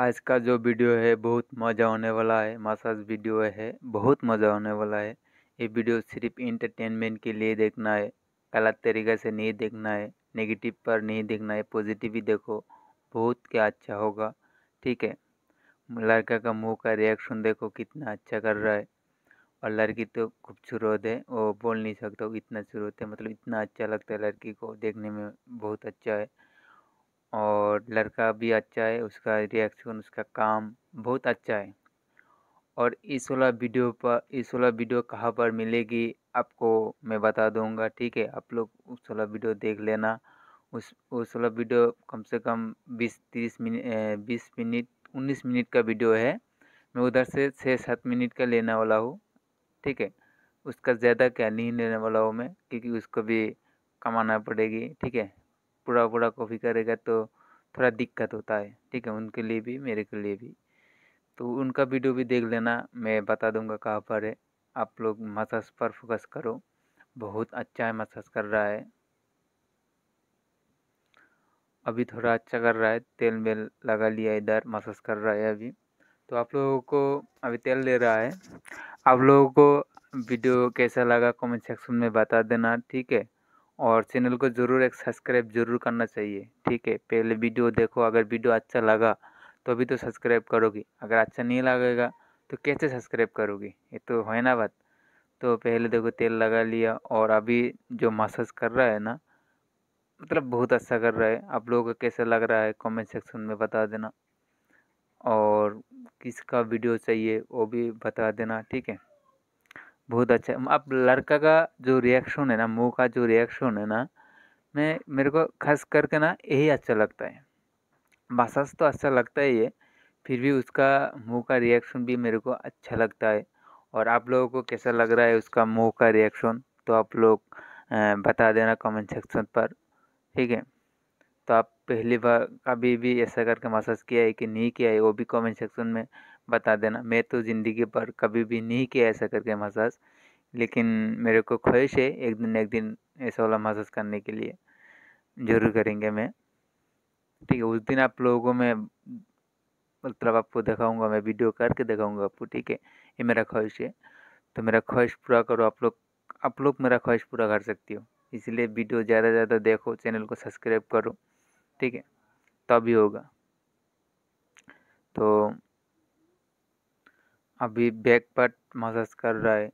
आज का जो वीडियो है बहुत मज़ा होने वाला है मसाज वीडियो है बहुत मज़ा होने वाला है ये वीडियो सिर्फ इंटरटेनमेंट के लिए देखना है गलत तरीके से नहीं देखना है नेगेटिव पर नहीं देखना है पॉजिटिव ही देखो बहुत क्या अच्छा होगा ठीक है लड़का का मुंह का रिएक्शन देखो कितना अच्छा कर रहा है और लड़की तो खूबसूरत है वो बोल नहीं सकता इतना सूरत है मतलब इतना अच्छा लगता है लड़की को देखने में बहुत अच्छा है और लड़का भी अच्छा है उसका रिएक्शन उसका काम बहुत अच्छा है और इस वाला वीडियो पर इस वाला वीडियो कहाँ पर मिलेगी आपको मैं बता दूंगा ठीक है आप लोग उस वाला वीडियो देख लेना उस उस वाला वीडियो कम से कम बीस तीस मिनट बीस मिनट उन्नीस मिनट का वीडियो है मैं उधर से छः सात मिनट का लेने वाला हूँ ठीक है उसका ज़्यादा क्या नहीं लेने वाला हूँ मैं क्योंकि उसको भी कमाना पड़ेगी ठीक है पूरा पूरा कॉपी करेगा तो थोड़ा दिक्कत होता है ठीक है उनके लिए भी मेरे के लिए भी तो उनका वीडियो भी देख लेना मैं बता दूंगा कहाँ पर है आप लोग मसाज पर फोकस करो बहुत अच्छा है मसाज कर रहा है अभी थोड़ा अच्छा कर रहा है तेल मेल लगा लिया इधर मसाज कर रहा है अभी तो आप लोगों को अभी तेल ले रहा है आप लोगों को वीडियो कैसा लगा कमेंट सेक्शन में बता देना ठीक है और चैनल को ज़रूर एक सब्सक्राइब ज़रूर करना चाहिए ठीक है पहले वीडियो देखो अगर वीडियो अच्छा लगा तो अभी तो सब्सक्राइब करोगी अगर अच्छा नहीं लगेगा तो कैसे सब्सक्राइब करोगी ये तो है ना बात तो पहले देखो तेल लगा लिया और अभी जो मसाज कर रहा है ना मतलब बहुत अच्छा कर रहा है आप लोगों को कैसा लग रहा है कमेंट सेक्शन में बता देना और किसका वीडियो चाहिए वो भी बता देना ठीक है बहुत अच्छा अब लड़का का जो रिएक्शन है ना मुंह का जो रिएक्शन है ना मैं मेरे को खास करके ना यही अच्छा लगता है बासास तो अच्छा लगता ही है फिर भी उसका मुंह का रिएक्शन भी मेरे को अच्छा लगता है और आप लोगों को कैसा लग रहा है उसका मुंह का रिएक्शन तो आप लोग बता देना कमेंट सेक्शन पर ठीक है तो आप पहली बार कभी भी ऐसा करके मसाज किया है कि नहीं किया है वो भी कमेंट सेक्शन में बता देना मैं तो ज़िंदगी भर कभी भी नहीं किया ऐसा करके मसाज लेकिन मेरे को ख्वाहिश है एक दिन एक दिन ऐसा वाला मसाज करने के लिए ज़रूर करेंगे मैं ठीक है उस दिन आप लोगों को मैं मतलब आपको दिखाऊंगा मैं वीडियो करके दिखाऊंगा आपको ठीक है ये मेरा ख्वाहिश है तो मेरा ख्वाहिश पूरा करो आप लोग आप लोग मेरा ख्वाहिश पूरा कर सकती हो इसलिए वीडियो ज़्यादा से ज़्यादा देखो चैनल को सब्सक्राइब करो ठीक है तभी होगा तो अभी बैक पार्ट मसाज कर रहा है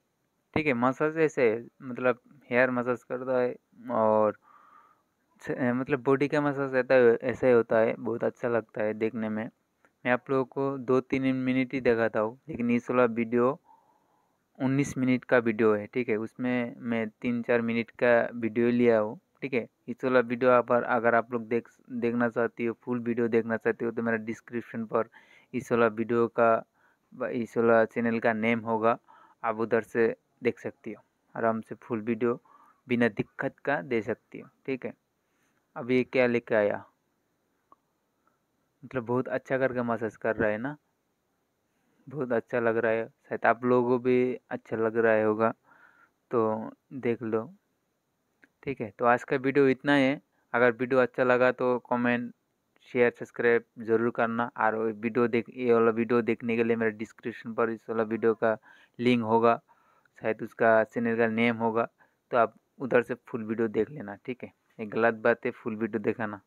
ठीक है मसाज ऐसे मतलब हेयर मसाज करता है और मतलब बॉडी का मसाज रहता है ऐसा ही होता है बहुत अच्छा लगता है देखने में मैं आप लोगों को दो तीन मिनट ही दिखाता हूँ लेकिन इस वाला वीडियो उन्नीस मिनट का वीडियो है ठीक है उसमें मैं तीन चार मिनट का वीडियो लिया हूँ ठीक है इस वाला वीडियो पर अगर आप लोग देख देखना चाहती हो फुल वीडियो देखना चाहते हो तो मेरा डिस्क्रिप्शन पर इस वाला वीडियो का इस वाला चैनल का नेम होगा आप उधर से देख सकती हो आराम से फुल वीडियो बिना दिक्कत का दे सकती हो ठीक है अब ये क्या लेके आया मतलब बहुत अच्छा करके मसाज कर रहा है ना बहुत अच्छा लग रहा है शायद आप लोगों को भी अच्छा लग रहा होगा तो देख लो ठीक है तो आज का वीडियो इतना है अगर वीडियो अच्छा लगा तो कमेंट शेयर सब्सक्राइब जरूर करना और वीडियो देख ये वाला वीडियो देखने के लिए मेरा डिस्क्रिप्शन पर इस वाला वीडियो का लिंक होगा शायद उसका चैनल का नेम होगा तो आप उधर से फुल वीडियो देख लेना ठीक है एक गलत बात है फुल वीडियो देखाना